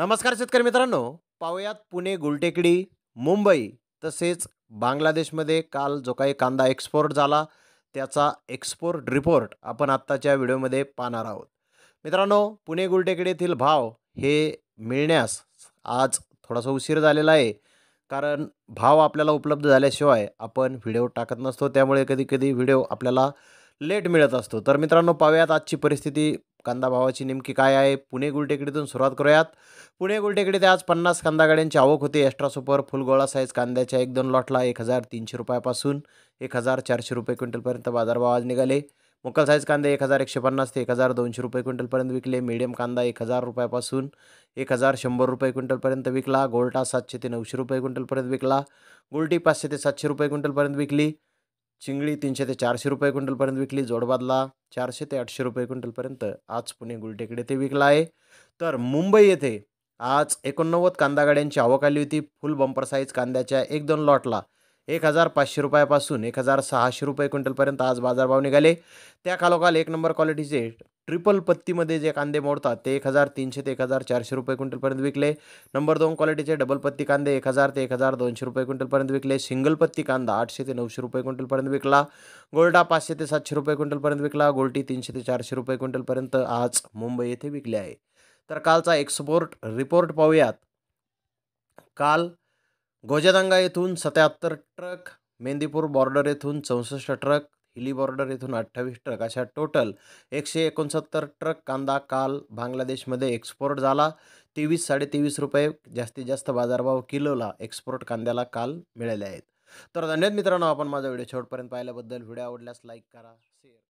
नमस्कार शेतकरी मित्रांनो पाहुयात पुणे गुलटेकडी मुंबई तसेच बांगलादेशमध्ये काल जो काही कांदा एक्सपोर्ट झाला त्याचा एक्सपोर्ट रिपोर्ट आपण आत्ताच्या व्हिडिओमध्ये पाहणार आहोत मित्रांनो पुणे गुलटेकडी येथील भाव हे मिळण्यास आज थोडासा उशीर झालेला आहे कारण भाव आपल्याला उपलब्ध झाल्याशिवाय आपण व्हिडिओ टाकत नसतो त्यामुळे कधी कधी व्हिडिओ आपल्याला लेट मिळत असतो तर मित्रांनो पाहूयात आजची परिस्थिती कांदा भावाची नेमकी काय आहे पुणे गुलटेकडीतून सुरुवात करूयात पुणे गुलटेकडीत आज पन्नास कांदा गाड्यांची आवक होती एक्स्ट्रा सुपर फुल गोळा साईज कांद्याच्या एक दोन लॉटला एक हजार तीनशे रुपयापासून एक हजार चारशे रुपये क्विंटलपर्यंत बाजारभाव आज निघाले मुकल साईज कांदे एक हजार एकशे पन्नास ते एक हजार दोनशे रुपये क्विंटलपर्यंत विकले मीडियम कांदा एक हजार रुपयापासून एक हजार शंभर रुपये क्विंटलपर्यंत विकला गोल्टा सातशे ते नऊशे रुपये क्विंटलपर्यंत विकला गोल्टी पाचशे ते सातशे रुपये क्विंटलपर्यंत विकली चिंगळी तीनशे ते चारशे रुपये क्विंटलपर्यंत विकली जोडबादला चारशे ते आठशे रुपये क्विंटलपर्यंत आज पुणे गुलटेकडे ते विकला आहे तर मुंबई येथे आज एकोणनव्वद कांदा गाड्यांची आवक आली होती फुल बंपर साईज कांद्याच्या एक दोन लॉटला एक हजार पाचशे रुपयापासून एक हजार सहाशे रुपये क्विंटलपर्यंत आज बाजारभाव निघाले त्या खालोखाल एक नंबर क्वालिटीचे ट्रिपल पत्तीमध्ये जे कांदे मोडतात ते एक हजार तीनशे ते एक हजार चारशे रुपये क्विंटलपर्यंत विकले नंबर दोन क्वालिटीचे डबल पत्ती कांदे एक हजार ते एक हजार दोनशे रुपये क्विंटलपर्यंत विकले सिंगल पत्ती कांदा आठशे ते नऊशे रुपये क्विंटलपर्यंत विकला गोल्डा पाचशे ते सातशे रुपये क्विंटलपर्यंत विकला गोल्टी तीनशे ते चारशे रुपये क्विंटलपर्यंत आज मुंबई येथे विकले आहे तर कालचा एक्सपोर्ट रिपोर्ट पाहूयात काल गोजदंगा येथून सत्याहत्तर ट्रक मेंदीपूर बॉर्डर येथून चौसष्ट ट्रक हिली बॉर्डर इथून अठ्ठावीस ट्रक अशा टोटल एकशे एकोणसत्तर ट्रक कांदा काल बांगलादेशमध्ये एक्सपोर्ट झाला तेवीस साडेतेवीस रुपये जास्तीत जास्त बाजारभाव किलोला एक्सपोर्ट कांद्याला काल मिळाले आहेत तर धन्यवाद मित्रांनो आपण माझा व्हिडिओ शेवटपर्यंत पाहिल्याबद्दल व्हिडिओ आवडल्यास लाईक करा शेअर